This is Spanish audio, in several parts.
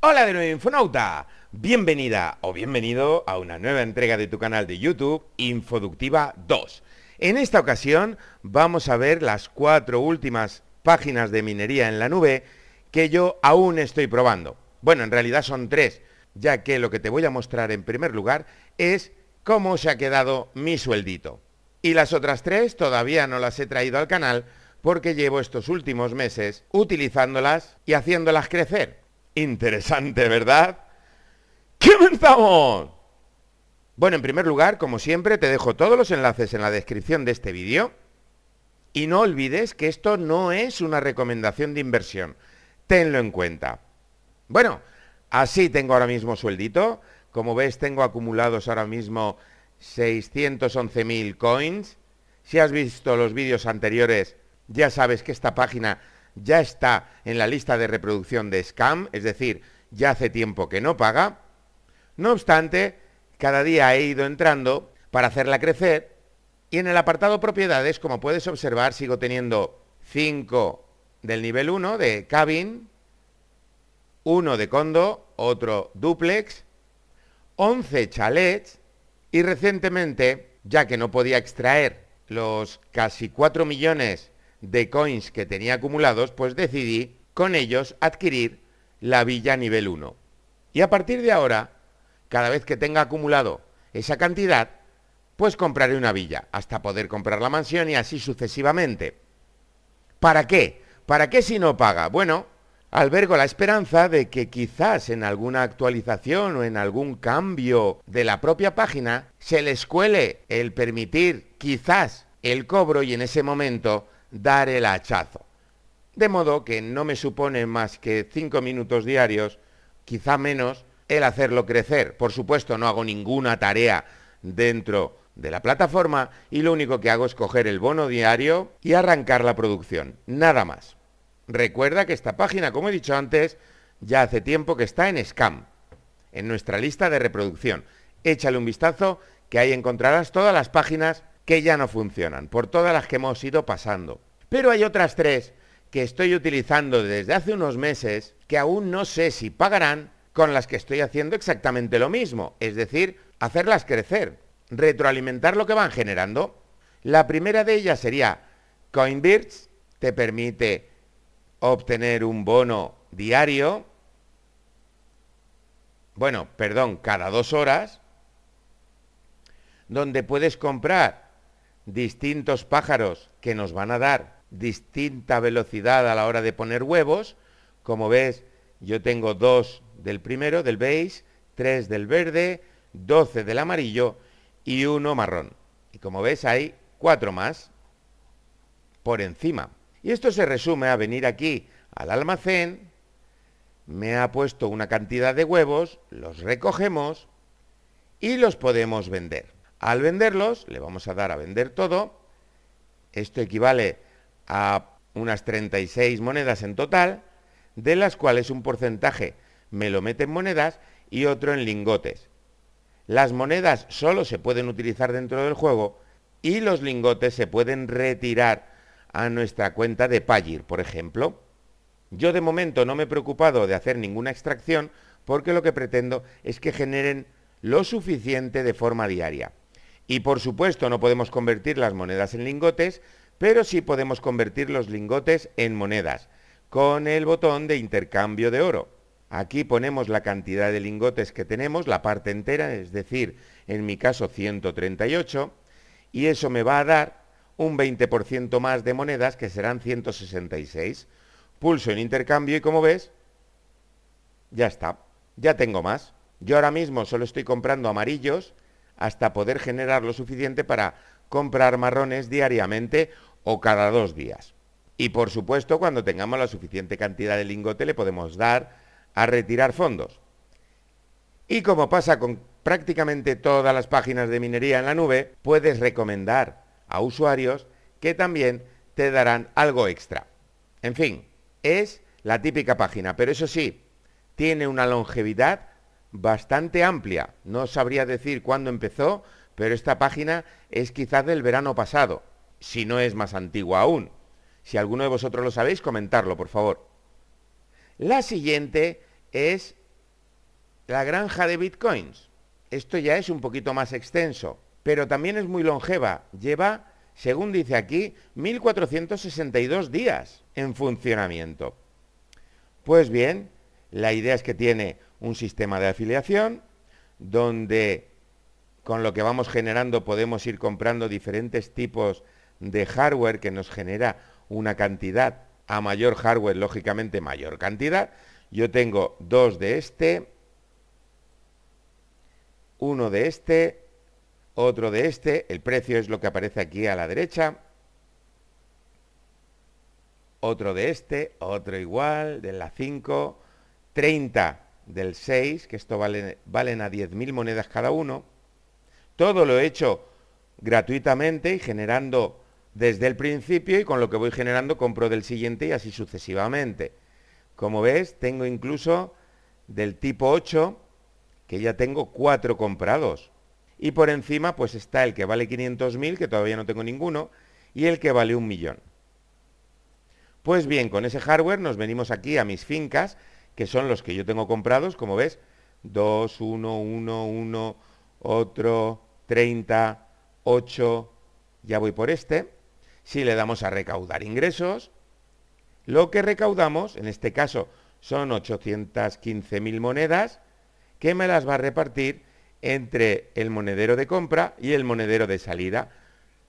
Hola de nuevo Infonauta, bienvenida o bienvenido a una nueva entrega de tu canal de YouTube Infoductiva 2. En esta ocasión vamos a ver las cuatro últimas páginas de minería en la nube que yo aún estoy probando. Bueno, en realidad son tres, ya que lo que te voy a mostrar en primer lugar es cómo se ha quedado mi sueldito. Y las otras tres todavía no las he traído al canal porque llevo estos últimos meses utilizándolas y haciéndolas crecer. Interesante, ¿verdad? ¡Comenzamos! Bueno, en primer lugar, como siempre, te dejo todos los enlaces en la descripción de este vídeo. Y no olvides que esto no es una recomendación de inversión. Tenlo en cuenta. Bueno, así tengo ahora mismo sueldito. Como ves, tengo acumulados ahora mismo 611.000 coins. Si has visto los vídeos anteriores, ya sabes que esta página ya está en la lista de reproducción de Scam, es decir, ya hace tiempo que no paga. No obstante, cada día he ido entrando para hacerla crecer y en el apartado propiedades, como puedes observar, sigo teniendo 5 del nivel 1 de cabin, 1 de condo, otro duplex, 11 chalets y recientemente, ya que no podía extraer los casi 4 millones de coins que tenía acumulados, pues decidí con ellos adquirir la villa nivel 1. Y a partir de ahora, cada vez que tenga acumulado esa cantidad, pues compraré una villa, hasta poder comprar la mansión y así sucesivamente. ¿Para qué? ¿Para qué si no paga? Bueno, albergo la esperanza de que quizás en alguna actualización o en algún cambio de la propia página se les cuele el permitir quizás el cobro y en ese momento dar el hachazo. De modo que no me supone más que cinco minutos diarios, quizá menos, el hacerlo crecer. Por supuesto, no hago ninguna tarea dentro de la plataforma y lo único que hago es coger el bono diario y arrancar la producción. Nada más. Recuerda que esta página, como he dicho antes, ya hace tiempo que está en Scam, en nuestra lista de reproducción. Échale un vistazo que ahí encontrarás todas las páginas que ya no funcionan, por todas las que hemos ido pasando. Pero hay otras tres que estoy utilizando desde hace unos meses que aún no sé si pagarán con las que estoy haciendo exactamente lo mismo, es decir, hacerlas crecer, retroalimentar lo que van generando. La primera de ellas sería CoinBirds, te permite obtener un bono diario, bueno, perdón, cada dos horas, donde puedes comprar distintos pájaros que nos van a dar distinta velocidad a la hora de poner huevos. Como ves, yo tengo dos del primero, del beige, tres del verde, doce del amarillo y uno marrón. Y como ves, hay cuatro más por encima. Y esto se resume a venir aquí al almacén, me ha puesto una cantidad de huevos, los recogemos y los podemos vender. Al venderlos, le vamos a dar a vender todo. Esto equivale a unas 36 monedas en total, de las cuales un porcentaje me lo mete en monedas y otro en lingotes. Las monedas solo se pueden utilizar dentro del juego y los lingotes se pueden retirar a nuestra cuenta de Pagir, por ejemplo. Yo de momento no me he preocupado de hacer ninguna extracción porque lo que pretendo es que generen lo suficiente de forma diaria. Y por supuesto no podemos convertir las monedas en lingotes, pero sí podemos convertir los lingotes en monedas con el botón de intercambio de oro. Aquí ponemos la cantidad de lingotes que tenemos, la parte entera, es decir, en mi caso 138, y eso me va a dar un 20% más de monedas, que serán 166. Pulso en intercambio y como ves, ya está, ya tengo más. Yo ahora mismo solo estoy comprando amarillos, hasta poder generar lo suficiente para comprar marrones diariamente o cada dos días. Y por supuesto, cuando tengamos la suficiente cantidad de lingote le podemos dar a retirar fondos. Y como pasa con prácticamente todas las páginas de minería en la nube, puedes recomendar a usuarios que también te darán algo extra. En fin, es la típica página, pero eso sí, tiene una longevidad bastante amplia. No sabría decir cuándo empezó, pero esta página es quizás del verano pasado, si no es más antigua aún. Si alguno de vosotros lo sabéis, comentarlo, por favor. La siguiente es la granja de bitcoins. Esto ya es un poquito más extenso, pero también es muy longeva. Lleva, según dice aquí, 1462 días en funcionamiento. Pues bien, la idea es que tiene un sistema de afiliación donde con lo que vamos generando podemos ir comprando diferentes tipos de hardware que nos genera una cantidad. A mayor hardware, lógicamente, mayor cantidad. Yo tengo dos de este, uno de este, otro de este. El precio es lo que aparece aquí a la derecha. Otro de este, otro igual, de la 5, 30 del 6, que esto vale, valen a 10.000 monedas cada uno. Todo lo he hecho gratuitamente y generando desde el principio y con lo que voy generando compro del siguiente y así sucesivamente. Como ves, tengo incluso del tipo 8, que ya tengo 4 comprados. Y por encima pues está el que vale 500.000, que todavía no tengo ninguno, y el que vale un millón. Pues bien, con ese hardware nos venimos aquí a mis fincas, que son los que yo tengo comprados, como ves, 2, 1, 1, 1, otro, 30, 8, ya voy por este. Si le damos a recaudar ingresos, lo que recaudamos, en este caso son 815.000 monedas, que me las va a repartir entre el monedero de compra y el monedero de salida.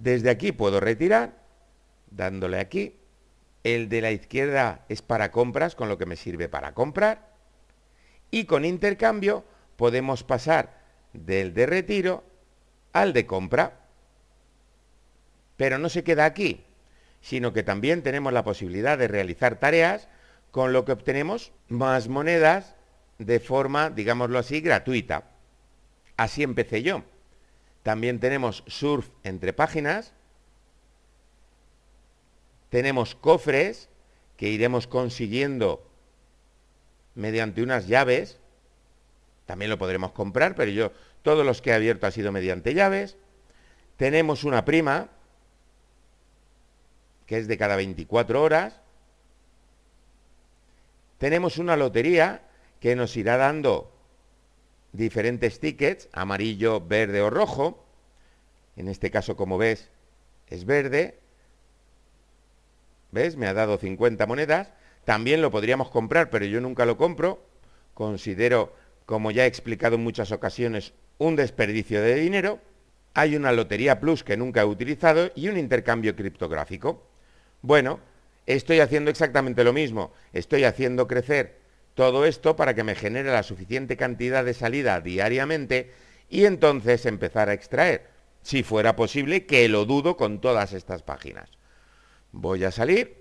Desde aquí puedo retirar, dándole aquí, el de la izquierda es para compras, con lo que me sirve para comprar. Y con intercambio podemos pasar del de retiro al de compra. Pero no se queda aquí, sino que también tenemos la posibilidad de realizar tareas, con lo que obtenemos más monedas de forma, digámoslo así, gratuita. Así empecé yo. También tenemos surf entre páginas, tenemos cofres que iremos consiguiendo mediante unas llaves. También lo podremos comprar, pero yo, todos los que he abierto ha sido mediante llaves. Tenemos una prima, que es de cada 24 horas. Tenemos una lotería que nos irá dando diferentes tickets, amarillo, verde o rojo. En este caso, como ves, es verde. ¿Ves? Me ha dado 50 monedas. También lo podríamos comprar, pero yo nunca lo compro. Considero, como ya he explicado en muchas ocasiones, un desperdicio de dinero. Hay una lotería plus que nunca he utilizado y un intercambio criptográfico. Bueno, estoy haciendo exactamente lo mismo. Estoy haciendo crecer todo esto para que me genere la suficiente cantidad de salida diariamente y entonces empezar a extraer, si fuera posible, que lo dudo con todas estas páginas voy a salir.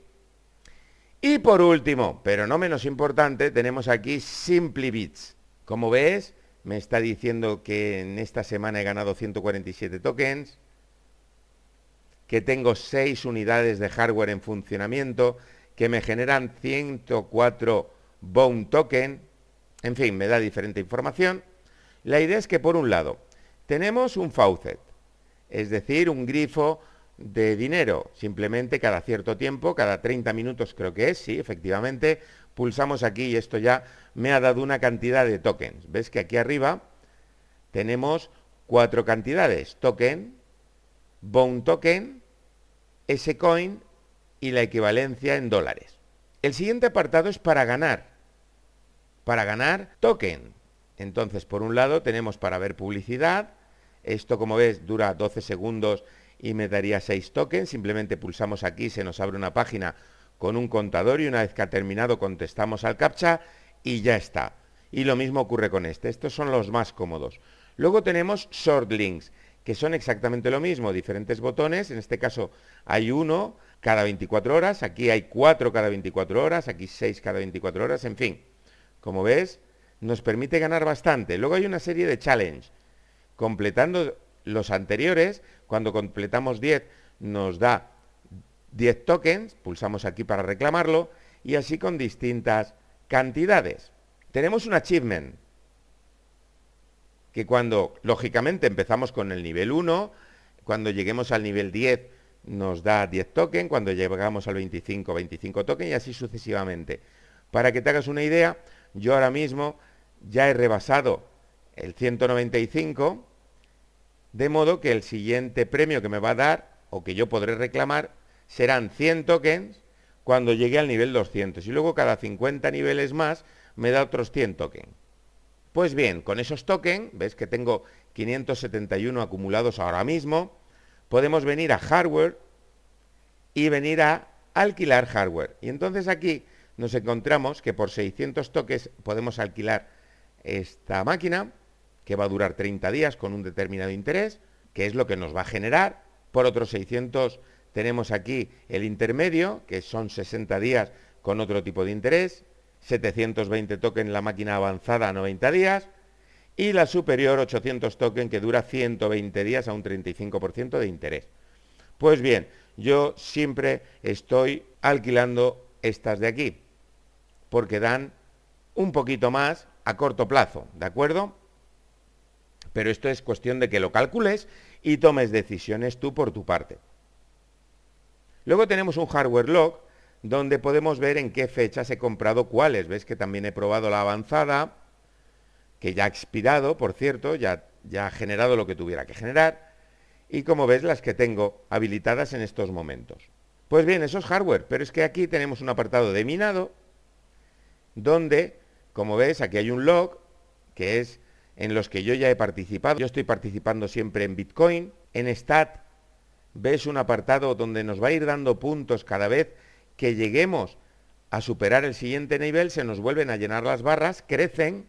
Y por último, pero no menos importante, tenemos aquí SimpliBits, Como ves, me está diciendo que en esta semana he ganado 147 tokens, que tengo 6 unidades de hardware en funcionamiento, que me generan 104 Bone Token. En fin, me da diferente información. La idea es que por un lado tenemos un faucet, es decir, un grifo de dinero. Simplemente cada cierto tiempo, cada 30 minutos creo que es, sí, efectivamente, pulsamos aquí y esto ya me ha dado una cantidad de tokens. ¿Ves que aquí arriba tenemos cuatro cantidades? Token, Bone Token, ese coin y la equivalencia en dólares. El siguiente apartado es para ganar. Para ganar token. Entonces, por un lado tenemos para ver publicidad. Esto, como ves, dura 12 segundos y me daría 6 tokens. Simplemente pulsamos aquí, se nos abre una página con un contador y una vez que ha terminado contestamos al captcha y ya está. Y lo mismo ocurre con este. Estos son los más cómodos. Luego tenemos short links, que son exactamente lo mismo, diferentes botones. En este caso hay uno cada 24 horas, aquí hay cuatro cada 24 horas, aquí seis cada 24 horas, en fin. Como ves, nos permite ganar bastante. Luego hay una serie de challenge. Completando los anteriores, cuando completamos 10, nos da 10 tokens, pulsamos aquí para reclamarlo, y así con distintas cantidades. Tenemos un achievement, que cuando, lógicamente, empezamos con el nivel 1, cuando lleguemos al nivel 10 nos da 10 tokens, cuando llegamos al 25, 25 tokens y así sucesivamente. Para que te hagas una idea, yo ahora mismo ya he rebasado el 195 de modo que el siguiente premio que me va a dar, o que yo podré reclamar, serán 100 tokens cuando llegue al nivel 200. Y luego cada 50 niveles más me da otros 100 tokens. Pues bien, con esos tokens, ves que tengo 571 acumulados ahora mismo, podemos venir a hardware y venir a alquilar hardware. Y entonces aquí nos encontramos que por 600 tokens podemos alquilar esta máquina que va a durar 30 días con un determinado interés, que es lo que nos va a generar. Por otros 600 tenemos aquí el intermedio, que son 60 días con otro tipo de interés, 720 token la máquina avanzada a 90 días y la superior 800 token que dura 120 días a un 35% de interés. Pues bien, yo siempre estoy alquilando estas de aquí porque dan un poquito más a corto plazo, ¿de acuerdo? pero esto es cuestión de que lo calcules y tomes decisiones tú por tu parte. Luego tenemos un hardware log donde podemos ver en qué fechas he comprado cuáles. Ves que también he probado la avanzada, que ya ha expirado, por cierto, ya, ya ha generado lo que tuviera que generar. Y como ves, las que tengo habilitadas en estos momentos. Pues bien, eso es hardware, pero es que aquí tenemos un apartado de minado, donde, como ves, aquí hay un log, que es en los que yo ya he participado. Yo estoy participando siempre en Bitcoin. En Stat ves un apartado donde nos va a ir dando puntos cada vez que lleguemos a superar el siguiente nivel, se nos vuelven a llenar las barras, crecen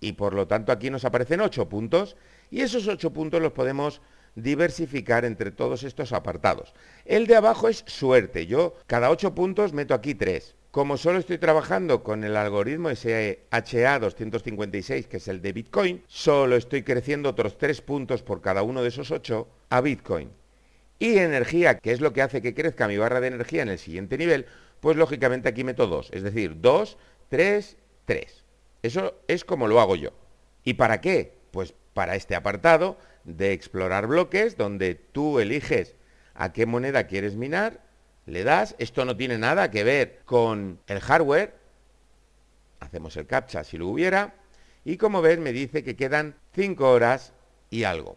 y por lo tanto aquí nos aparecen ocho puntos y esos ocho puntos los podemos diversificar entre todos estos apartados. El de abajo es suerte. Yo cada ocho puntos meto aquí tres. Como solo estoy trabajando con el algoritmo SHA256, que es el de Bitcoin, solo estoy creciendo otros tres puntos por cada uno de esos ocho a Bitcoin. Y energía, que es lo que hace que crezca mi barra de energía en el siguiente nivel, pues lógicamente aquí meto dos, es decir, 2, 3, 3. Eso es como lo hago yo. ¿Y para qué? Pues para este apartado de explorar bloques, donde tú eliges a qué moneda quieres minar le das, esto no tiene nada que ver con el hardware, hacemos el captcha si lo hubiera, y como ves me dice que quedan 5 horas y algo.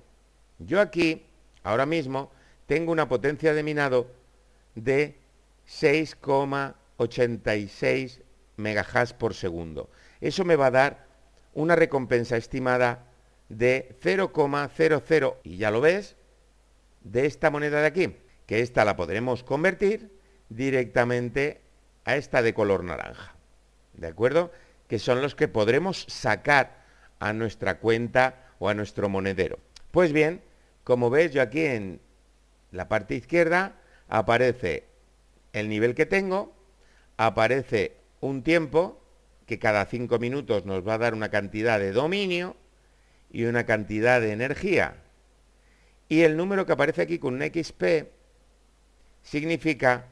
Yo aquí, ahora mismo, tengo una potencia de minado de 6,86 Mhz por segundo. Eso me va a dar una recompensa estimada de 0,00, y ya lo ves, de esta moneda de aquí que esta la podremos convertir directamente a esta de color naranja. ¿De acuerdo? Que son los que podremos sacar a nuestra cuenta o a nuestro monedero. Pues bien, como ves yo aquí en la parte izquierda aparece el nivel que tengo, aparece un tiempo que cada cinco minutos nos va a dar una cantidad de dominio y una cantidad de energía. Y el número que aparece aquí con un XP significa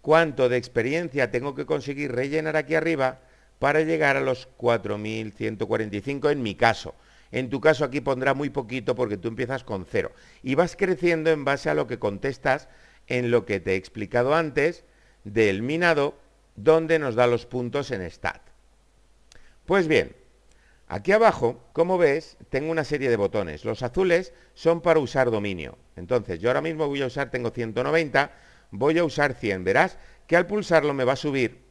cuánto de experiencia tengo que conseguir rellenar aquí arriba para llegar a los 4.145 en mi caso. En tu caso aquí pondrá muy poquito porque tú empiezas con cero. Y vas creciendo en base a lo que contestas en lo que te he explicado antes del minado, donde nos da los puntos en stat. Pues bien, Aquí abajo, como ves, tengo una serie de botones. Los azules son para usar dominio. Entonces, yo ahora mismo voy a usar, tengo 190, voy a usar 100. Verás que al pulsarlo me va a subir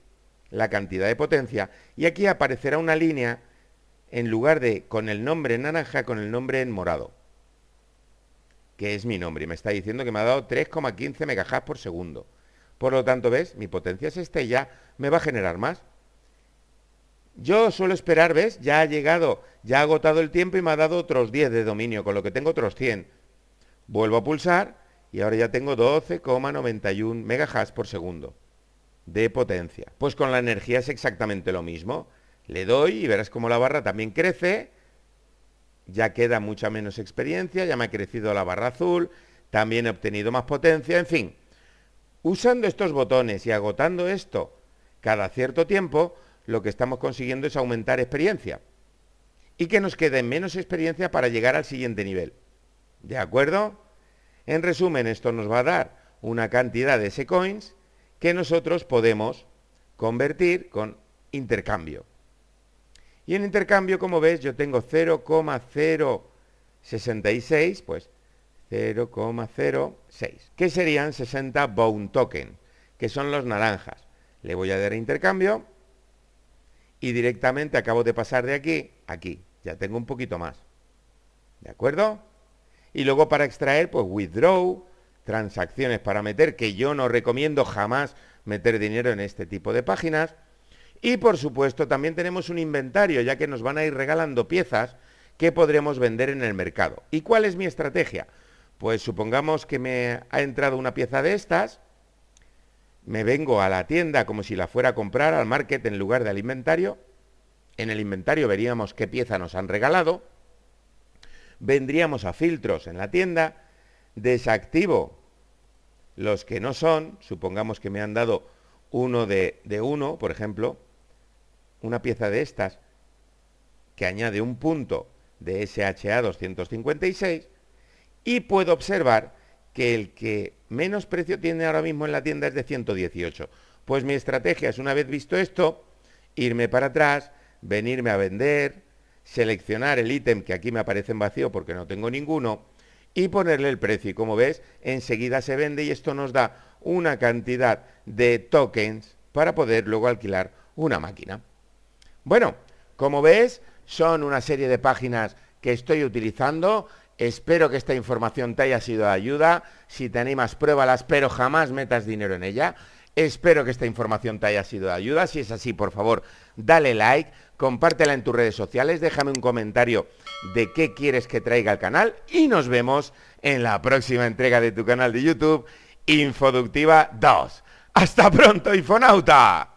la cantidad de potencia y aquí aparecerá una línea en lugar de con el nombre en naranja, con el nombre en morado, que es mi nombre. Y me está diciendo que me ha dado 3,15 MHz por segundo. Por lo tanto, ¿ves? Mi potencia es estella, me va a generar más. Yo suelo esperar, ¿ves? Ya ha llegado, ya ha agotado el tiempo y me ha dado otros 10 de dominio, con lo que tengo otros 100. Vuelvo a pulsar y ahora ya tengo 12,91 Mhz por segundo de potencia. Pues con la energía es exactamente lo mismo. Le doy y verás como la barra también crece. Ya queda mucha menos experiencia, ya me ha crecido la barra azul, también he obtenido más potencia, en fin. Usando estos botones y agotando esto cada cierto tiempo, lo que estamos consiguiendo es aumentar experiencia. Y que nos quede menos experiencia para llegar al siguiente nivel. ¿De acuerdo? En resumen, esto nos va a dar una cantidad de S-Coins que nosotros podemos convertir con intercambio. Y en intercambio, como ves, yo tengo 0,066, pues 0,06, que serían 60 Bone Token, que son los naranjas. Le voy a dar a intercambio y directamente acabo de pasar de aquí aquí. Ya tengo un poquito más. ¿De acuerdo? Y luego para extraer, pues withdraw, transacciones para meter, que yo no recomiendo jamás meter dinero en este tipo de páginas. Y por supuesto también tenemos un inventario, ya que nos van a ir regalando piezas que podremos vender en el mercado. ¿Y cuál es mi estrategia? Pues supongamos que me ha entrado una pieza de estas, me vengo a la tienda como si la fuera a comprar al market en lugar del inventario. En el inventario veríamos qué pieza nos han regalado. Vendríamos a filtros en la tienda. Desactivo los que no son. Supongamos que me han dado uno de, de uno, por ejemplo. Una pieza de estas que añade un punto de SHA 256. Y puedo observar que el que menos precio tiene ahora mismo en la tienda es de 118. Pues mi estrategia es, una vez visto esto, irme para atrás, venirme a vender, seleccionar el ítem que aquí me aparece en vacío porque no tengo ninguno y ponerle el precio. Y como ves, enseguida se vende y esto nos da una cantidad de tokens para poder luego alquilar una máquina. Bueno, como ves, son una serie de páginas que estoy utilizando Espero que esta información te haya sido de ayuda. Si te animas, pruébalas, pero jamás metas dinero en ella. Espero que esta información te haya sido de ayuda. Si es así, por favor, dale like, compártela en tus redes sociales, déjame un comentario de qué quieres que traiga al canal y nos vemos en la próxima entrega de tu canal de YouTube, Infoductiva 2. ¡Hasta pronto, Infonauta!